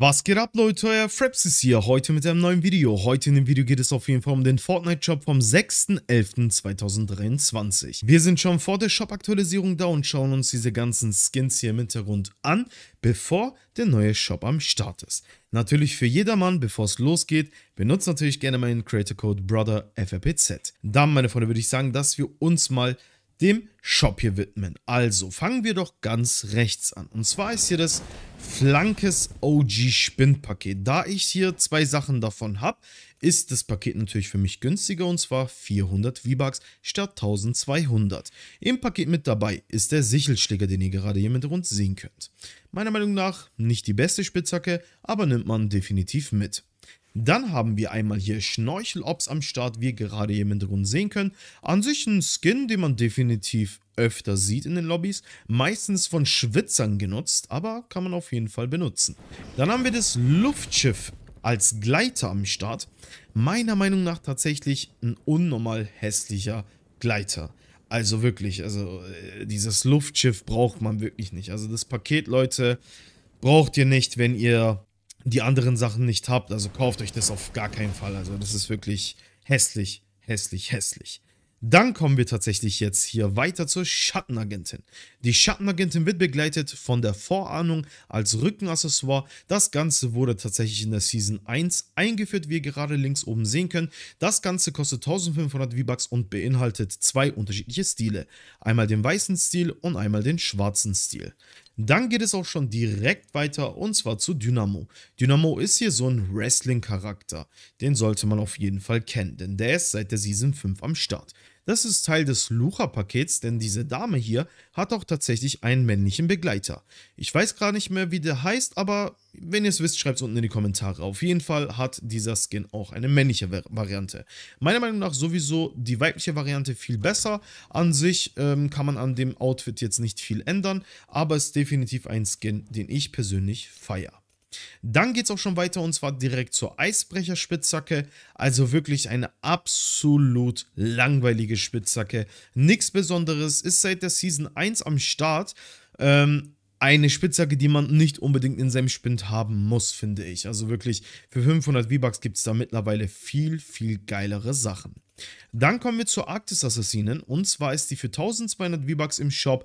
Was geht ab Leute, euer Fraps ist hier, heute mit einem neuen Video. Heute in dem Video geht es auf jeden Fall um den Fortnite-Shop vom 6.11.2023. Wir sind schon vor der Shop-Aktualisierung da und schauen uns diese ganzen Skins hier im Hintergrund an, bevor der neue Shop am Start ist. Natürlich für jedermann, bevor es losgeht, benutzt natürlich gerne meinen Creator Code BROTHERFRPZ. Dann, meine Freunde, würde ich sagen, dass wir uns mal dem Shop hier widmen. Also fangen wir doch ganz rechts an. Und zwar ist hier das Flankes OG spind Da ich hier zwei Sachen davon habe, ist das Paket natürlich für mich günstiger und zwar 400 V-Bucks statt 1200. Im Paket mit dabei ist der Sichelschläger, den ihr gerade hier mit rund sehen könnt. Meiner Meinung nach nicht die beste Spitzhacke, aber nimmt man definitiv mit. Dann haben wir einmal hier Schnorchelops am Start, wie ihr gerade hier im Hintergrund sehen könnt. An sich ein Skin, den man definitiv öfter sieht in den Lobbys, meistens von Schwitzern genutzt, aber kann man auf jeden Fall benutzen. Dann haben wir das Luftschiff als Gleiter am Start. Meiner Meinung nach tatsächlich ein unnormal hässlicher Gleiter. Also wirklich, also äh, dieses Luftschiff braucht man wirklich nicht. Also das Paket, Leute, braucht ihr nicht, wenn ihr die anderen Sachen nicht habt. Also kauft euch das auf gar keinen Fall. Also das ist wirklich hässlich, hässlich, hässlich. Dann kommen wir tatsächlich jetzt hier weiter zur Schattenagentin. Die Schattenagentin wird begleitet von der Vorahnung als Rückenaccessoire. Das Ganze wurde tatsächlich in der Season 1 eingeführt, wie ihr gerade links oben sehen könnt. Das Ganze kostet 1500 V-Bucks und beinhaltet zwei unterschiedliche Stile. Einmal den weißen Stil und einmal den schwarzen Stil. Dann geht es auch schon direkt weiter und zwar zu Dynamo. Dynamo ist hier so ein Wrestling-Charakter. Den sollte man auf jeden Fall kennen, denn der ist seit der Season 5 am Start. Das ist Teil des Lucha-Pakets, denn diese Dame hier hat auch tatsächlich einen männlichen Begleiter. Ich weiß gerade nicht mehr, wie der heißt, aber wenn ihr es wisst, schreibt es unten in die Kommentare. Auf jeden Fall hat dieser Skin auch eine männliche Variante. Meiner Meinung nach sowieso die weibliche Variante viel besser. An sich ähm, kann man an dem Outfit jetzt nicht viel ändern, aber es ist definitiv ein Skin, den ich persönlich feiere. Dann geht es auch schon weiter und zwar direkt zur Eisbrecher-Spitzhacke. Also wirklich eine absolut langweilige Spitzhacke. Nichts Besonderes, ist seit der Season 1 am Start. Ähm, eine Spitzhacke, die man nicht unbedingt in seinem Spind haben muss, finde ich. Also wirklich, für 500 V-Bucks gibt es da mittlerweile viel, viel geilere Sachen. Dann kommen wir zur Arktis Assassinen und zwar ist die für 1200 V-Bucks im Shop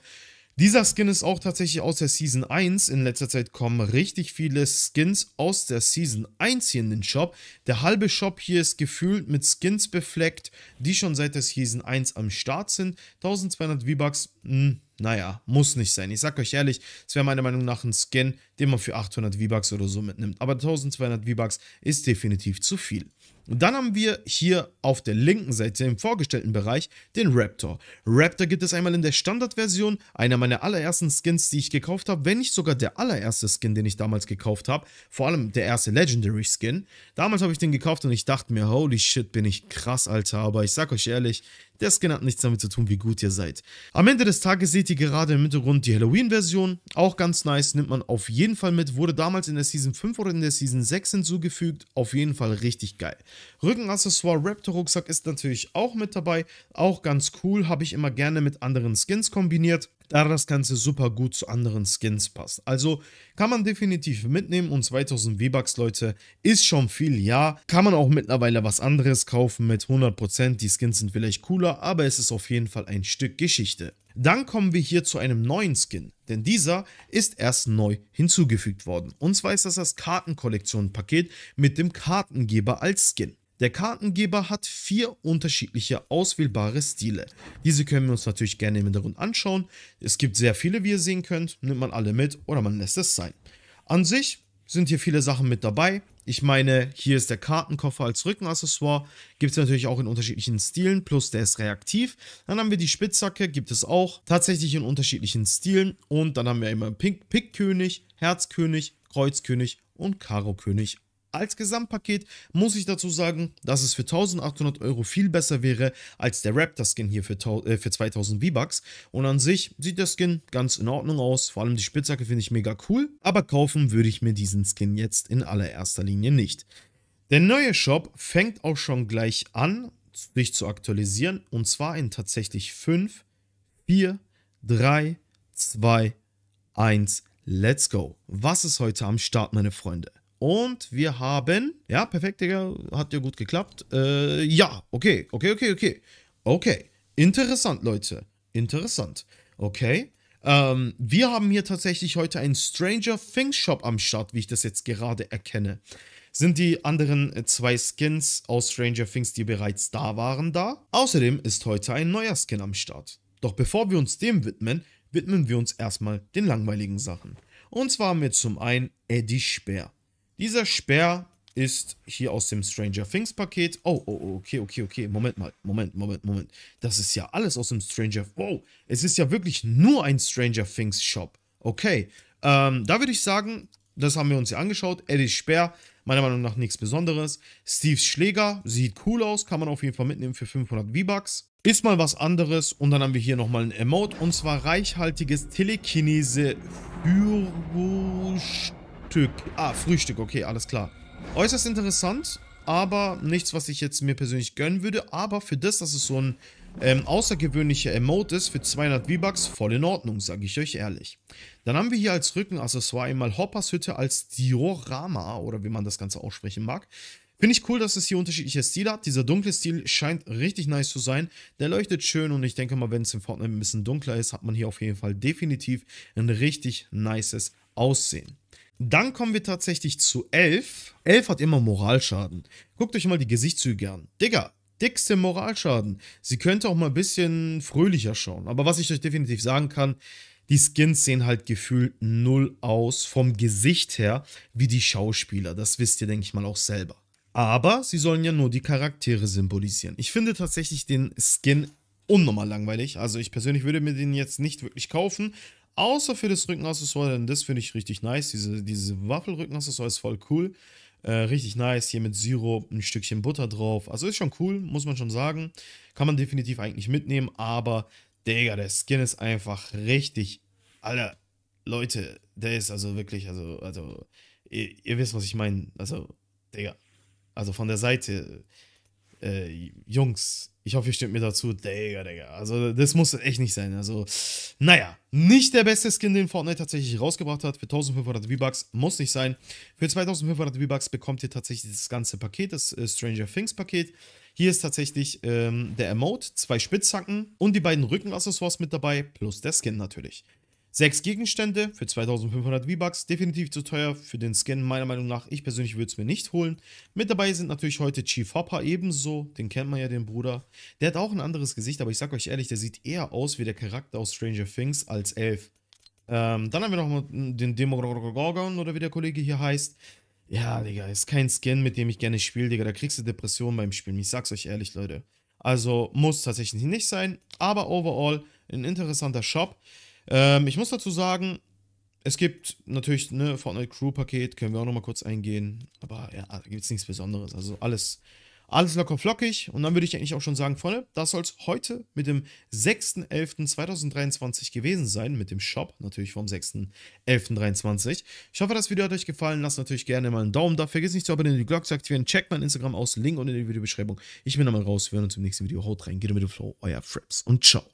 dieser Skin ist auch tatsächlich aus der Season 1. In letzter Zeit kommen richtig viele Skins aus der Season 1 hier in den Shop. Der halbe Shop hier ist gefühlt mit Skins befleckt, die schon seit der Season 1 am Start sind. 1200 V-Bucks, hm, naja, muss nicht sein. Ich sag euch ehrlich, es wäre meiner Meinung nach ein Skin, den man für 800 V-Bucks oder so mitnimmt. Aber 1200 V-Bucks ist definitiv zu viel. Und dann haben wir hier auf der linken Seite im vorgestellten Bereich den Raptor. Raptor gibt es einmal in der Standardversion, einer meiner allerersten Skins, die ich gekauft habe, wenn nicht sogar der allererste Skin, den ich damals gekauft habe, vor allem der erste Legendary Skin. Damals habe ich den gekauft und ich dachte mir, holy shit, bin ich krass, Alter, aber ich sag euch ehrlich, der Skin hat nichts damit zu tun, wie gut ihr seid. Am Ende des Tages seht ihr gerade im Hintergrund die Halloween-Version, auch ganz nice, nimmt man auf jeden Fall mit, wurde damals in der Season 5 oder in der Season 6 hinzugefügt, auf jeden Fall richtig geil. Rückenaccessoire Raptor Rucksack ist natürlich auch mit dabei. Auch ganz cool, habe ich immer gerne mit anderen Skins kombiniert da das Ganze super gut zu anderen Skins passt. Also kann man definitiv mitnehmen und 2000 V-Bucks, Leute, ist schon viel, ja. Kann man auch mittlerweile was anderes kaufen mit 100%, die Skins sind vielleicht cooler, aber es ist auf jeden Fall ein Stück Geschichte. Dann kommen wir hier zu einem neuen Skin, denn dieser ist erst neu hinzugefügt worden. Und zwar ist das das Kartenkollektion-Paket mit dem Kartengeber als Skin. Der Kartengeber hat vier unterschiedliche auswählbare Stile. Diese können wir uns natürlich gerne im Hintergrund anschauen. Es gibt sehr viele, wie ihr sehen könnt. Nimmt man alle mit oder man lässt es sein. An sich sind hier viele Sachen mit dabei. Ich meine, hier ist der Kartenkoffer als Rückenaccessoire. Gibt es natürlich auch in unterschiedlichen Stilen, plus der ist reaktiv. Dann haben wir die Spitzhacke, gibt es auch tatsächlich in unterschiedlichen Stilen. Und dann haben wir immer Pickkönig, Herzkönig, Kreuzkönig und Karokönig als Gesamtpaket muss ich dazu sagen, dass es für 1800 Euro viel besser wäre als der Raptor-Skin hier für, äh, für 2000 V-Bucks. Und an sich sieht der Skin ganz in Ordnung aus, vor allem die Spitzhacke finde ich mega cool. Aber kaufen würde ich mir diesen Skin jetzt in allererster Linie nicht. Der neue Shop fängt auch schon gleich an, sich zu aktualisieren. Und zwar in tatsächlich 5, 4, 3, 2, 1, let's go. Was ist heute am Start, meine Freunde? Und wir haben, ja, perfekt, Digga, hat ja gut geklappt. Äh, ja, okay, okay, okay, okay. Okay, interessant, Leute, interessant. Okay, ähm, wir haben hier tatsächlich heute einen Stranger Things Shop am Start, wie ich das jetzt gerade erkenne. Sind die anderen äh, zwei Skins aus Stranger Things, die bereits da waren, da? Außerdem ist heute ein neuer Skin am Start. Doch bevor wir uns dem widmen, widmen wir uns erstmal den langweiligen Sachen. Und zwar haben wir zum einen Eddie Speer. Dieser Speer ist hier aus dem Stranger Things Paket. Oh, oh, oh, okay, okay, okay. Moment mal. Moment, Moment, Moment. Das ist ja alles aus dem Stranger... Wow, es ist ja wirklich nur ein Stranger Things Shop. Okay, ähm, da würde ich sagen, das haben wir uns ja angeschaut. Eddie Speer, meiner Meinung nach nichts Besonderes. Steves Schläger, sieht cool aus, kann man auf jeden Fall mitnehmen für 500 V-Bucks. Ist mal was anderes und dann haben wir hier nochmal ein Emote und zwar reichhaltiges Telekinese Führerstück. Türk. Ah, Frühstück, okay, alles klar. Äußerst interessant, aber nichts, was ich jetzt mir persönlich gönnen würde. Aber für das, dass es so ein ähm, außergewöhnlicher Emote ist, für 200 V-Bucks voll in Ordnung, sage ich euch ehrlich. Dann haben wir hier als Rückenaccessoire einmal Hoppers Hütte als Diorama, oder wie man das Ganze aussprechen mag. Finde ich cool, dass es hier unterschiedliche Stile hat. Dieser dunkle Stil scheint richtig nice zu sein. Der leuchtet schön und ich denke mal, wenn es in Fortnite ein bisschen dunkler ist, hat man hier auf jeden Fall definitiv ein richtig nices Aussehen. Dann kommen wir tatsächlich zu Elf. Elf hat immer Moralschaden. Guckt euch mal die Gesichtszüge an. Digga, dickste Moralschaden. Sie könnte auch mal ein bisschen fröhlicher schauen. Aber was ich euch definitiv sagen kann, die Skins sehen halt gefühlt null aus vom Gesicht her wie die Schauspieler. Das wisst ihr, denke ich mal, auch selber. Aber sie sollen ja nur die Charaktere symbolisieren. Ich finde tatsächlich den Skin unnormal langweilig. Also ich persönlich würde mir den jetzt nicht wirklich kaufen, Außer für das Rückenaccessoire, denn das finde ich richtig nice. Diese, diese Waffelrückenaccessoire ist voll cool. Äh, richtig nice, hier mit Sirup, ein Stückchen Butter drauf. Also ist schon cool, muss man schon sagen. Kann man definitiv eigentlich mitnehmen, aber Digga, der Skin ist einfach richtig. Alter, Leute, der ist also wirklich, also, also, ihr, ihr wisst, was ich meine. Also, Digga. Also von der Seite, äh, Jungs, ich hoffe, ihr stimmt mir dazu. Digga, Digga. Also, das muss echt nicht sein. Also, naja. Nicht der beste Skin, den Fortnite tatsächlich rausgebracht hat. Für 1500 V-Bucks muss nicht sein. Für 2500 V-Bucks bekommt ihr tatsächlich das ganze Paket, das äh, Stranger Things Paket. Hier ist tatsächlich ähm, der Emote, zwei Spitzhacken und die beiden Rückenaccessoires mit dabei, plus der Skin natürlich. Sechs Gegenstände für 2500 V-Bucks, definitiv zu teuer für den Skin, meiner Meinung nach. Ich persönlich würde es mir nicht holen. Mit dabei sind natürlich heute Chief Hopper ebenso, den kennt man ja, den Bruder. Der hat auch ein anderes Gesicht, aber ich sag euch ehrlich, der sieht eher aus wie der Charakter aus Stranger Things als Elf. Ähm, dann haben wir noch den Demogorgon oder wie der Kollege hier heißt. Ja, Digga, ist kein Skin, mit dem ich gerne spiele, Digga. Da kriegst du Depressionen beim Spielen. Ich sag's euch ehrlich, Leute. Also muss tatsächlich nicht sein, aber overall ein interessanter Shop. Ähm, ich muss dazu sagen, es gibt natürlich ne Fortnite Crew Paket, können wir auch nochmal kurz eingehen. Aber ja, da gibt es nichts Besonderes. Also alles, alles locker flockig. Und dann würde ich eigentlich auch schon sagen, Freunde, das soll es heute mit dem 6.11.2023 gewesen sein, mit dem Shop, natürlich vom 6.11.23. Ich hoffe, das Video hat euch gefallen. Lasst natürlich gerne mal einen Daumen da. Vergesst nicht zu abonnieren, die Glocke zu aktivieren. Checkt mein Instagram aus, Link unten in der Videobeschreibung. Ich bin nochmal raus, wir hören uns im nächsten Video. Haut rein, geht mit dem Flow, euer Fraps und ciao.